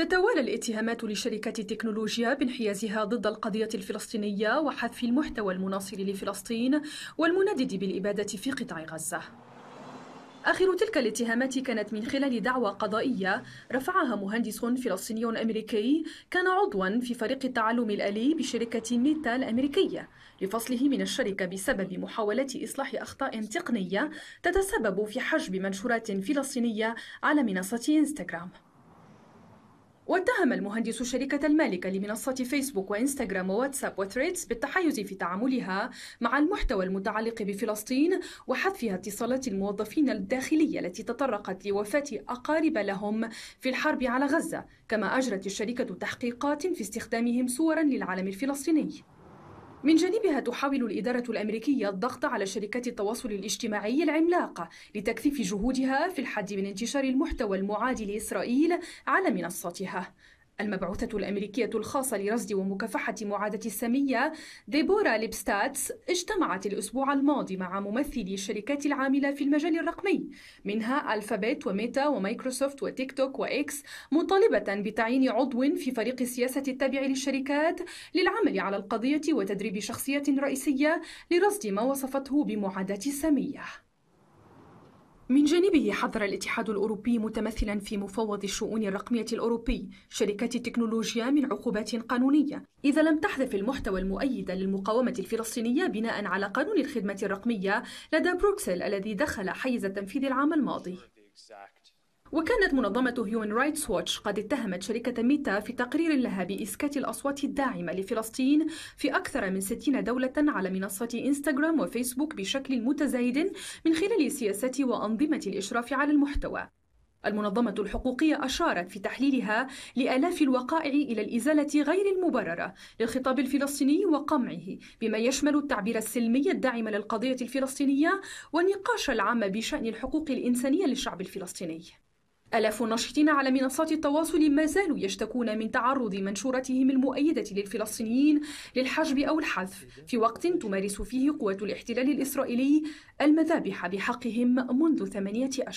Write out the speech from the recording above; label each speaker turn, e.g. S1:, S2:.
S1: تتوالى الاتهامات لشركة تكنولوجيا بانحيازها ضد القضية الفلسطينية وحذف المحتوى المناصر لفلسطين والمندد بالإبادة في قطاع غزة. آخر تلك الاتهامات كانت من خلال دعوى قضائية رفعها مهندس فلسطيني أمريكي كان عضوا في فريق التعلم الآلي بشركة ميتا الأمريكية لفصله من الشركة بسبب محاولة إصلاح أخطاء تقنية تتسبب في حجب منشورات فلسطينية على منصة إنستغرام. واتهم المهندس الشركة المالكة لمنصة فيسبوك وإنستغرام وواتساب وثريدز بالتحيز في تعاملها مع المحتوى المتعلق بفلسطين وحذفها اتصالات الموظفين الداخلية التي تطرقت لوفاة أقارب لهم في الحرب على غزة كما أجرت الشركة تحقيقات في استخدامهم صورا للعلم الفلسطيني من جانبها تحاول الإدارة الأمريكية الضغط على شركات التواصل الاجتماعي العملاقة لتكثيف جهودها في الحد من انتشار المحتوى المعادي لإسرائيل على منصتها المبعوثة الأمريكية الخاصة لرصد ومكافحة معادة السامية ديبورا ليبستاتس اجتمعت الأسبوع الماضي مع ممثلي الشركات العاملة في المجال الرقمي منها ألفابيت وميتا ومايكروسوفت وتيك توك وإكس مطالبة بتعيين عضو في فريق السياسة التابع للشركات للعمل على القضية وتدريب شخصية رئيسية لرصد ما وصفته بمعاداة السامية من جانبه حذر الاتحاد الأوروبي متمثلا في مفوض الشؤون الرقمية الأوروبي شركات التكنولوجيا من عقوبات قانونية إذا لم تحذف المحتوى المؤيد للمقاومة الفلسطينية بناء على قانون الخدمة الرقمية لدى بروكسل الذي دخل حيز التنفيذ العام الماضي. وكانت منظمة هيومن رايتس ووتش قد اتهمت شركة ميتا في تقرير لها بإسكات الأصوات الداعمة لفلسطين في أكثر من 60 دولة على منصة إنستغرام وفيسبوك بشكل متزايد من خلال سياسات وأنظمة الإشراف على المحتوى. المنظمة الحقوقية أشارت في تحليلها لآلاف الوقائع إلى الإزالة غير المبررة للخطاب الفلسطيني وقمعه، بما يشمل التعبير السلمي الداعم للقضية الفلسطينية والنقاش العام بشأن الحقوق الإنسانية للشعب الفلسطيني. آلاف الناشطين على منصات التواصل ما زالوا يشتكون من تعرض منشورتهم المؤيدة للفلسطينيين للحجب أو الحذف في وقت تمارس فيه قوات الاحتلال الإسرائيلي المذابح بحقهم منذ ثمانية أشهر